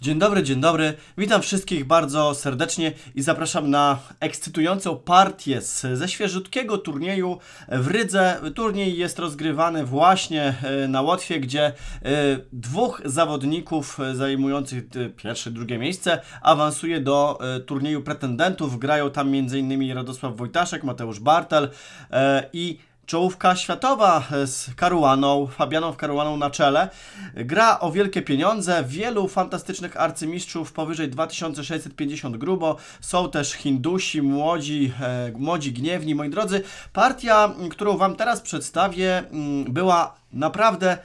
Dzień dobry, dzień dobry. Witam wszystkich bardzo serdecznie i zapraszam na ekscytującą partię ze świeżutkiego turnieju w Rydze. Turniej jest rozgrywany właśnie e, na Łotwie, gdzie e, dwóch zawodników e, zajmujących pierwsze, drugie miejsce awansuje do turnieju pretendentów. Grają tam m.in. Radosław Wojtaszek, Mateusz Bartel i czołówka światowa z Karuaną, Fabianą Karuaną na czele. Gra o wielkie pieniądze, wielu fantastycznych arcymistrzów powyżej 2650 grubo. Są też Hindusi, młodzi, e, młodzi gniewni. Moi drodzy, partia, którą Wam teraz przedstawię, mm, była naprawdę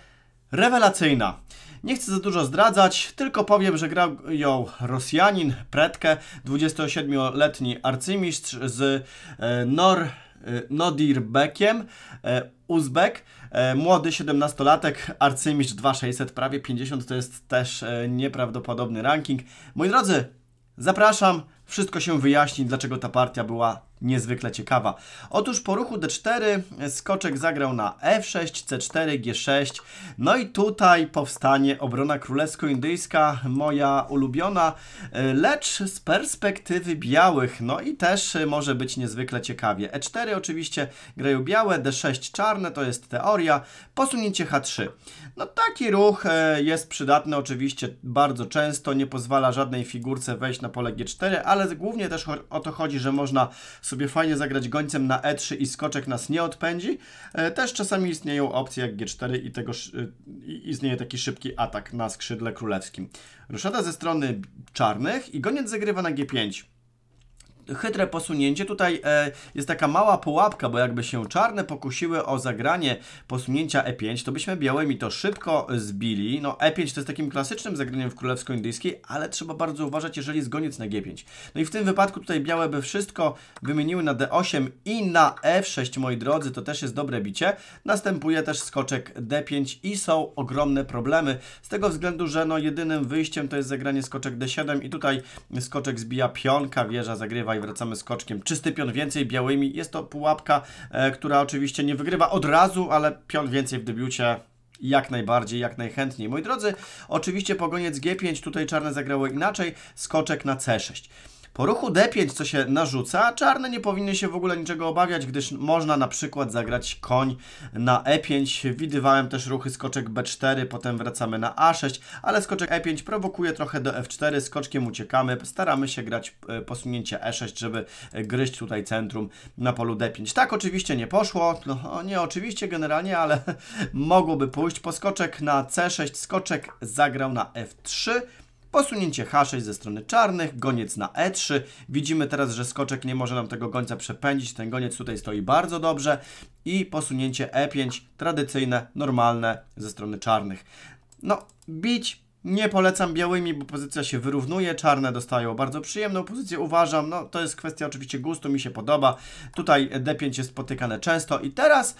rewelacyjna. Nie chcę za dużo zdradzać, tylko powiem, że grał ją Rosjanin, Pretkę, 27-letni arcymistrz z e, Nor... Y, Nodir Bekiem, y, Uzbek, y, młody 17-latek, arcymistrz 2600, prawie 50, to jest też nieprawdopodobny ranking. Moi drodzy, zapraszam, wszystko się wyjaśni, dlaczego ta partia była niezwykle ciekawa. Otóż po ruchu d4 skoczek zagrał na f6, c4, g6. No i tutaj powstanie obrona królewsko-indyjska, moja ulubiona, e, lecz z perspektywy białych. No i też e, może być niezwykle ciekawie. e4 oczywiście grają białe, d6 czarne, to jest teoria. Posunięcie h3. No taki ruch e, jest przydatny oczywiście bardzo często, nie pozwala żadnej figurce wejść na pole g4, ale głównie też o to chodzi, że można sobie fajnie zagrać gońcem na E3 i skoczek nas nie odpędzi. E, też czasami istnieją opcje jak G4 i tego e, istnieje taki szybki atak na skrzydle królewskim. Ruszada ze strony czarnych i goniec zagrywa na G5 chytre posunięcie. Tutaj e, jest taka mała pułapka, bo jakby się czarne pokusiły o zagranie posunięcia E5, to byśmy białymi to szybko zbili. No E5 to jest takim klasycznym zagraniem w królewsko-indyjskiej, ale trzeba bardzo uważać, jeżeli jest goniec na G5. No i w tym wypadku tutaj białe by wszystko wymieniły na D8 i na F6, e moi drodzy, to też jest dobre bicie. Następuje też skoczek D5 i są ogromne problemy z tego względu, że no jedynym wyjściem to jest zagranie skoczek D7 i tutaj skoczek zbija pionka, wieża zagrywa i wracamy z koczkiem. Czysty pion więcej białymi. Jest to pułapka, e, która oczywiście nie wygrywa od razu, ale pion więcej w debiucie jak najbardziej, jak najchętniej. Moi drodzy, oczywiście pogoniec G5, tutaj czarne zagrało inaczej, skoczek na C6. Po ruchu d5, co się narzuca, czarne nie powinny się w ogóle niczego obawiać, gdyż można na przykład zagrać koń na e5. Widywałem też ruchy skoczek b4, potem wracamy na a6, ale skoczek e5 prowokuje trochę do f4, skoczkiem uciekamy, staramy się grać e, posunięcie e6, żeby e, gryźć tutaj centrum na polu d5. Tak oczywiście nie poszło, no nie oczywiście generalnie, ale mogłoby pójść. Poskoczek na c6, skoczek zagrał na f3, Posunięcie H6 ze strony czarnych, goniec na E3. Widzimy teraz, że skoczek nie może nam tego gońca przepędzić. Ten goniec tutaj stoi bardzo dobrze. I posunięcie E5, tradycyjne, normalne ze strony czarnych. No, bić nie polecam białymi, bo pozycja się wyrównuje, czarne dostają bardzo przyjemną pozycję, uważam, no to jest kwestia oczywiście gustu, mi się podoba. Tutaj D5 jest spotykane często i teraz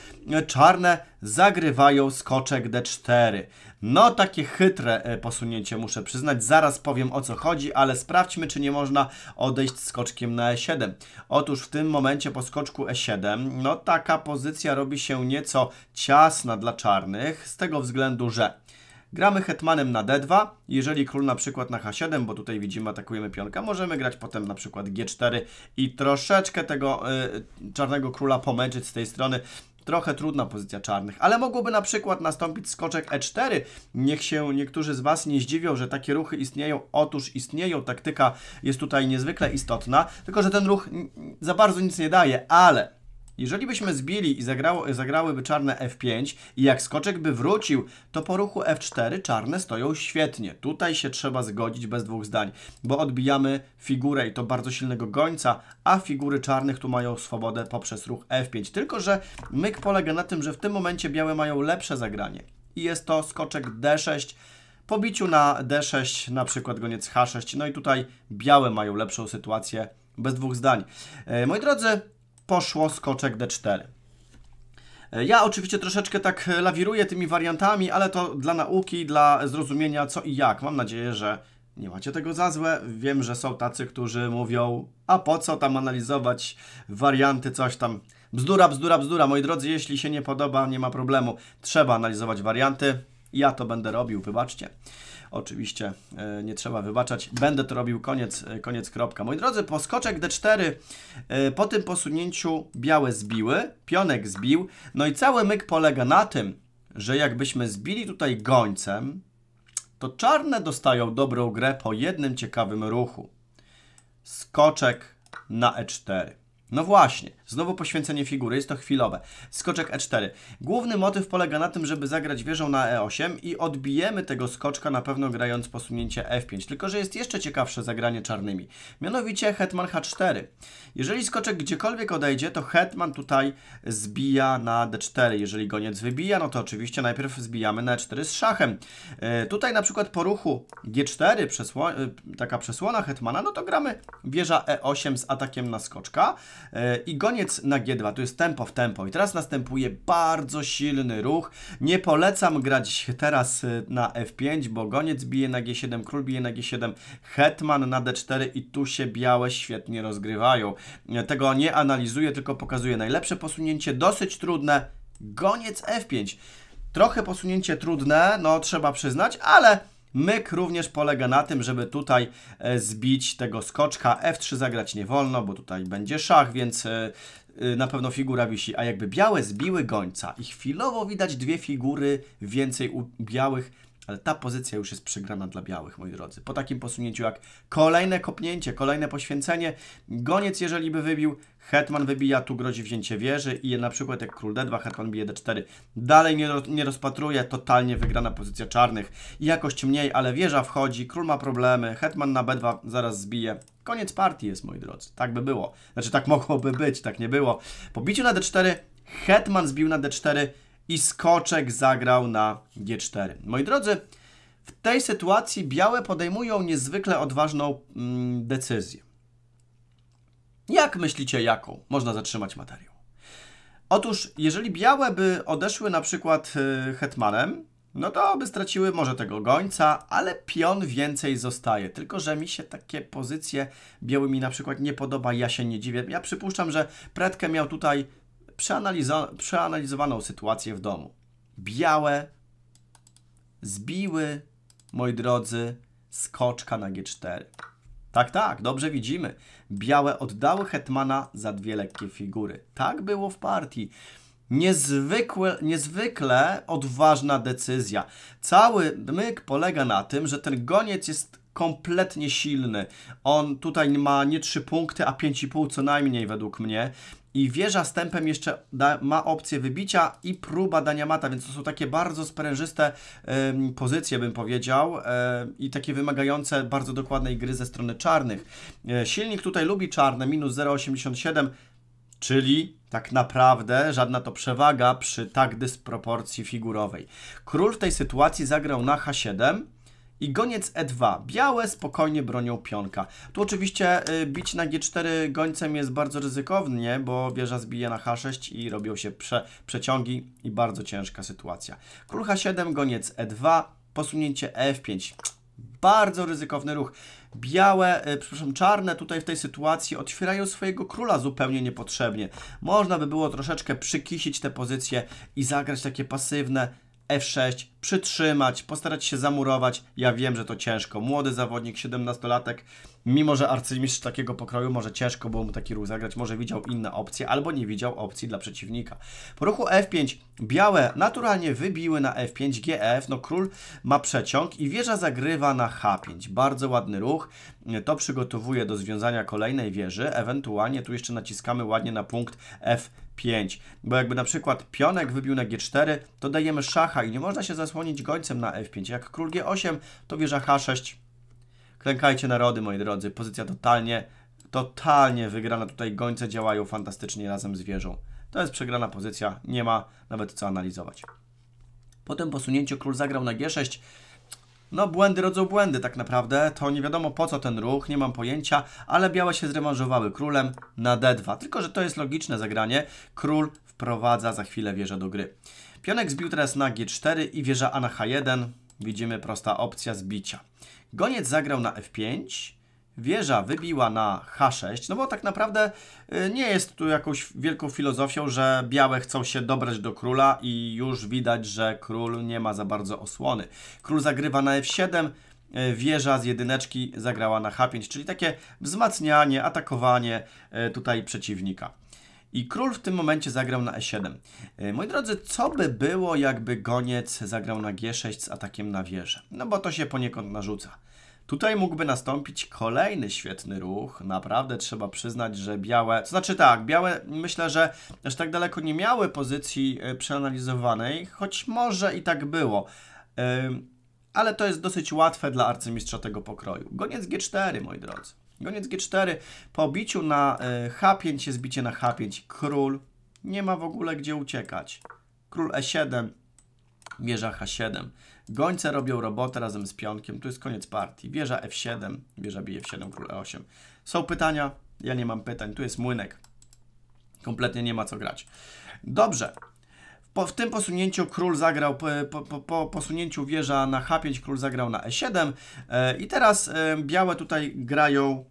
czarne zagrywają skoczek D4. No takie chytre e, posunięcie muszę przyznać, zaraz powiem o co chodzi, ale sprawdźmy czy nie można odejść skoczkiem na E7. Otóż w tym momencie po skoczku E7, no taka pozycja robi się nieco ciasna dla czarnych, z tego względu, że Gramy hetmanem na d2. Jeżeli król na przykład na h7, bo tutaj widzimy atakujemy pionka, możemy grać potem na przykład g4 i troszeczkę tego y, czarnego króla pomęczyć z tej strony. Trochę trudna pozycja czarnych, ale mogłoby na przykład nastąpić skoczek e4. Niech się niektórzy z Was nie zdziwią, że takie ruchy istnieją. Otóż istnieją, taktyka jest tutaj niezwykle istotna, tylko że ten ruch za bardzo nic nie daje, ale jeżeli byśmy zbili i zagrało, zagrałyby czarne F5 i jak skoczek by wrócił, to po ruchu F4 czarne stoją świetnie. Tutaj się trzeba zgodzić bez dwóch zdań, bo odbijamy figurę i to bardzo silnego gońca, a figury czarnych tu mają swobodę poprzez ruch F5. Tylko, że myk polega na tym, że w tym momencie białe mają lepsze zagranie. I jest to skoczek D6, po biciu na D6 na przykład goniec H6. No i tutaj białe mają lepszą sytuację bez dwóch zdań. E, moi drodzy, poszło skoczek D4. E, ja oczywiście troszeczkę tak e, lawiruję tymi wariantami, ale to dla nauki, dla zrozumienia co i jak. Mam nadzieję, że nie macie tego za złe. Wiem, że są tacy, którzy mówią, a po co tam analizować warianty, coś tam. Bzdura, bzdura, bzdura. Moi drodzy, jeśli się nie podoba, nie ma problemu. Trzeba analizować warianty. Ja to będę robił, wybaczcie. Oczywiście e, nie trzeba wybaczać. Będę to robił, koniec, e, koniec kropka. Moi drodzy, po skoczek D4, e, po tym posunięciu białe zbiły, pionek zbił, no i cały myk polega na tym, że jakbyśmy zbili tutaj gońcem, to czarne dostają dobrą grę po jednym ciekawym ruchu. Skoczek na E4. No właśnie, Znowu poświęcenie figury, jest to chwilowe. Skoczek E4. Główny motyw polega na tym, żeby zagrać wieżą na E8 i odbijemy tego skoczka na pewno grając posunięcie F5. Tylko, że jest jeszcze ciekawsze zagranie czarnymi. Mianowicie hetman H4. Jeżeli skoczek gdziekolwiek odejdzie, to hetman tutaj zbija na D4. Jeżeli goniec wybija, no to oczywiście najpierw zbijamy na E4 z szachem. Yy, tutaj na przykład po ruchu G4, przesło yy, taka przesłona hetmana, no to gramy wieża E8 z atakiem na skoczka yy, i goniec koniec na G2, tu jest tempo w tempo i teraz następuje bardzo silny ruch. Nie polecam grać teraz y, na F5, bo goniec bije na G7, król bije na G7, hetman na D4 i tu się białe świetnie rozgrywają. Tego nie analizuję, tylko pokazuję najlepsze posunięcie, dosyć trudne, goniec F5. Trochę posunięcie trudne, no trzeba przyznać, ale Myk również polega na tym, żeby tutaj e, zbić tego skoczka. F3 zagrać nie wolno, bo tutaj będzie szach, więc e, e, na pewno figura wisi, a jakby białe zbiły gońca i chwilowo widać dwie figury więcej u białych ale ta pozycja już jest przegrana dla białych, moi drodzy. Po takim posunięciu jak kolejne kopnięcie, kolejne poświęcenie, goniec jeżeli by wybił, hetman wybija, tu grozi wzięcie wieży i na przykład jak król d2, hetman bije d4. Dalej nie, nie rozpatruje, totalnie wygrana pozycja czarnych. Jakość mniej, ale wieża wchodzi, król ma problemy, hetman na b2 zaraz zbije. Koniec partii jest, moi drodzy. Tak by było. Znaczy tak mogłoby być, tak nie było. Po biciu na d4, hetman zbił na d4, i skoczek zagrał na G4. Moi drodzy, w tej sytuacji białe podejmują niezwykle odważną mm, decyzję. Jak myślicie, jaką można zatrzymać materiał? Otóż, jeżeli białe by odeszły na przykład y, hetmanem, no to by straciły może tego gońca, ale pion więcej zostaje. Tylko, że mi się takie pozycje białymi na przykład nie podoba, ja się nie dziwię. Ja przypuszczam, że Pretkę miał tutaj przeanalizo- przeanalizowaną sytuację w domu. Białe zbiły, moi drodzy, skoczka na G4. Tak, tak, dobrze widzimy. Białe oddały Hetmana za dwie lekkie figury. Tak było w partii. Niezwykłe, niezwykle odważna decyzja. Cały myk polega na tym, że ten goniec jest kompletnie silny. On tutaj ma nie 3 punkty, a 5,5 co najmniej według mnie i wieża z tempem jeszcze da, ma opcję wybicia i próba dania mata, więc to są takie bardzo sprężyste y, pozycje, bym powiedział, y, i takie wymagające bardzo dokładnej gry ze strony czarnych. Y, silnik tutaj lubi czarne, minus 0,87, czyli tak naprawdę żadna to przewaga przy tak dysproporcji figurowej. Król w tej sytuacji zagrał na H7, i goniec E2. Białe spokojnie bronią pionka. Tu oczywiście y, bić na G4 gońcem jest bardzo ryzykownie, bo wieża zbije na H6 i robią się prze, przeciągi i bardzo ciężka sytuacja. Król H7, goniec E2, posunięcie E5. Bardzo ryzykowny ruch. Białe, y, przepraszam, czarne tutaj w tej sytuacji otwierają swojego króla zupełnie niepotrzebnie. Można by było troszeczkę przykisić te pozycje i zagrać takie pasywne F6, przytrzymać, postarać się zamurować. Ja wiem, że to ciężko. Młody zawodnik, 17-latek, mimo że arcymistrz takiego pokroju może ciężko było mu taki ruch zagrać, może widział inne opcje albo nie widział opcji dla przeciwnika. Po ruchu F5 białe naturalnie wybiły na F5 GF, no król ma przeciąg i wieża zagrywa na H5. Bardzo ładny ruch. To przygotowuje do związania kolejnej wieży, ewentualnie tu jeszcze naciskamy ładnie na punkt F 5. Bo jakby na przykład pionek wybił na G4, to dajemy szacha i nie można się zasłonić gońcem na F5. Jak król G8, to wieża H6. Klękajcie narody, moi drodzy. Pozycja totalnie, totalnie wygrana. Tutaj gońce działają fantastycznie razem z wieżą. To jest przegrana pozycja, nie ma nawet co analizować. Potem posunięcie posunięciu król zagrał na G6 no błędy rodzą błędy tak naprawdę, to nie wiadomo po co ten ruch, nie mam pojęcia, ale białe się zrewanżowały królem na d2, tylko że to jest logiczne zagranie, król wprowadza za chwilę wieżę do gry. Pionek zbił teraz na g4 i wieża a na h1, widzimy prosta opcja zbicia. Goniec zagrał na f5, wieża wybiła na H6, no bo tak naprawdę y, nie jest tu jakąś wielką filozofią, że białe chcą się dobrać do króla i już widać, że król nie ma za bardzo osłony. Król zagrywa na F7, y, wieża z jedyneczki zagrała na H5, czyli takie wzmacnianie, atakowanie y, tutaj przeciwnika. I król w tym momencie zagrał na E7. Moi drodzy, co by było, jakby goniec zagrał na G6 z atakiem na wieżę? No bo to się poniekąd narzuca. Tutaj mógłby nastąpić kolejny świetny ruch. Naprawdę trzeba przyznać, że białe, to znaczy tak, białe myślę, że aż tak daleko nie miały pozycji e, przeanalizowanej, choć może i tak było. Ale to jest dosyć łatwe dla arcymistrza tego pokroju. Goniec G4, moi drodzy. Goniec G4 po biciu na e, H5 jest bicie na H5. Król nie ma w ogóle gdzie uciekać. Król E7, mierza H7. Gońce robią robotę razem z pionkiem. Tu jest koniec partii. Wieża F7, wieża bije F7, król E8. Są pytania? Ja nie mam pytań. Tu jest młynek. Kompletnie nie ma co grać. Dobrze. Po, w tym posunięciu król zagrał, po, po, po, posunięciu wieża na H5, król zagrał na E7 e, i teraz e, białe tutaj grają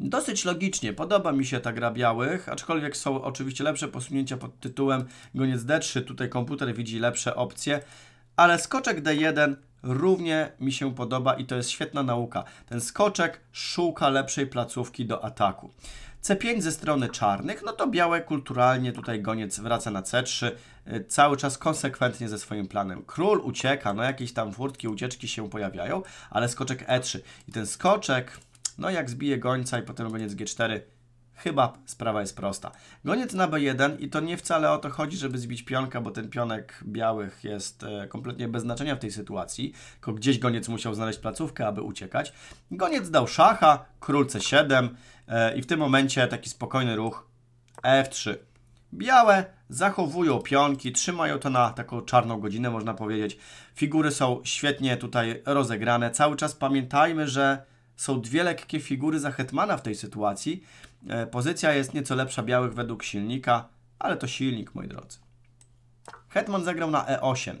Dosyć logicznie, podoba mi się ta gra białych, aczkolwiek są oczywiście lepsze posunięcia pod tytułem goniec D3, tutaj komputer widzi lepsze opcje ale skoczek D1 równie mi się podoba i to jest świetna nauka. Ten skoczek szuka lepszej placówki do ataku. C5 ze strony czarnych, no to białe kulturalnie tutaj goniec wraca na C3, y, cały czas konsekwentnie ze swoim planem. Król ucieka, no jakieś tam furtki, ucieczki się pojawiają, ale skoczek E3 i ten skoczek, no jak zbije gońca i potem goniec G4, Chyba sprawa jest prosta. Goniec na B1 i to nie wcale o to chodzi, żeby zbić pionka, bo ten pionek białych jest e, kompletnie bez znaczenia w tej sytuacji, tylko gdzieś goniec musiał znaleźć placówkę, aby uciekać. Goniec dał szacha, król C7 e, i w tym momencie taki spokojny ruch F3. Białe zachowują pionki, trzymają to na taką czarną godzinę, można powiedzieć. Figury są świetnie tutaj rozegrane. Cały czas pamiętajmy, że są dwie lekkie figury za Hetmana w tej sytuacji, E, pozycja jest nieco lepsza białych według silnika, ale to silnik, moi drodzy. Hetman zagrał na E8.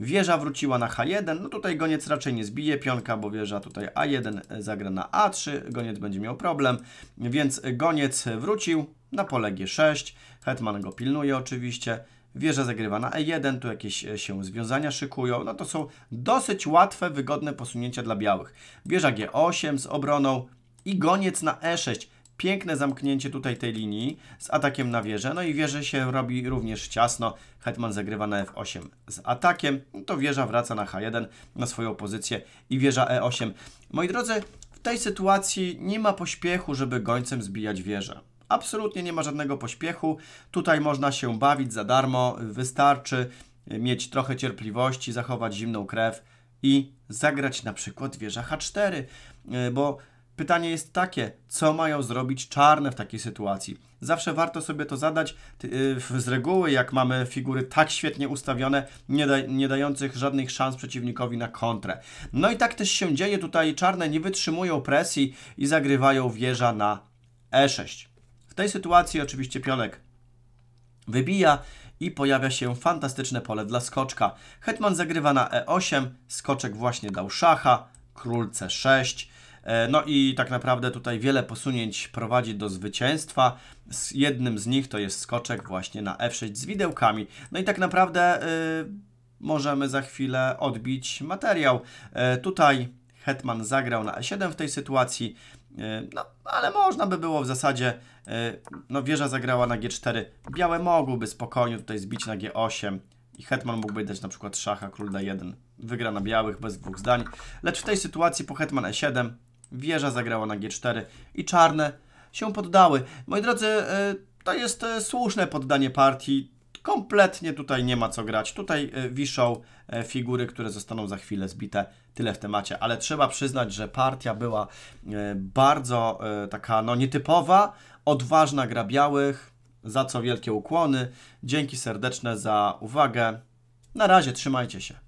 Wieża wróciła na H1, no tutaj goniec raczej nie zbije pionka, bo wieża tutaj A1 e, zagra na A3, goniec będzie miał problem, więc goniec wrócił na pole G6, hetman go pilnuje oczywiście, wieża zagrywa na E1, tu jakieś e, się związania szykują, no to są dosyć łatwe, wygodne posunięcia dla białych. Wieża G8 z obroną i goniec na E6. Piękne zamknięcie tutaj tej linii z atakiem na wieżę. No i wieżę się robi również ciasno. Hetman zagrywa na f8 z atakiem. to wieża wraca na h1 na swoją pozycję i wieża e8. Moi drodzy, w tej sytuacji nie ma pośpiechu, żeby gońcem zbijać wieżę. Absolutnie nie ma żadnego pośpiechu. Tutaj można się bawić za darmo. Wystarczy mieć trochę cierpliwości, zachować zimną krew i zagrać na przykład wieża h4, bo Pytanie jest takie, co mają zrobić czarne w takiej sytuacji? Zawsze warto sobie to zadać. Y, z reguły, jak mamy figury tak świetnie ustawione, nie, da, nie dających żadnych szans przeciwnikowi na kontrę. No i tak też się dzieje tutaj. Czarne nie wytrzymują presji i zagrywają wieża na e6. W tej sytuacji oczywiście pionek wybija i pojawia się fantastyczne pole dla skoczka. Hetman zagrywa na e8, skoczek właśnie dał szacha, król c6, E, no i tak naprawdę tutaj wiele posunięć prowadzi do zwycięstwa. Z jednym z nich to jest skoczek właśnie na F6 z widełkami. No i tak naprawdę y, możemy za chwilę odbić materiał. E, tutaj Hetman zagrał na E7 w tej sytuacji. E, no, ale można by było w zasadzie, no wieża zagrała na G4, białe mogłyby spokojnie tutaj zbić na G8 i hetman mógłby dać na przykład szacha, król D1, wygra na białych bez dwóch zdań, lecz w tej sytuacji po hetman E7 Wieża zagrała na G4 i czarne się poddały. Moi drodzy, e, to jest e, słuszne poddanie partii. Kompletnie tutaj nie ma co grać. Tutaj e, wiszą figury, które zostaną za chwilę zbite. Tyle w temacie, ale trzeba przyznać, że partia była bardzo taka no, nietypowa, odważna gra białych, za co wielkie ukłony. Dzięki serdeczne za uwagę. Na razie, trzymajcie się.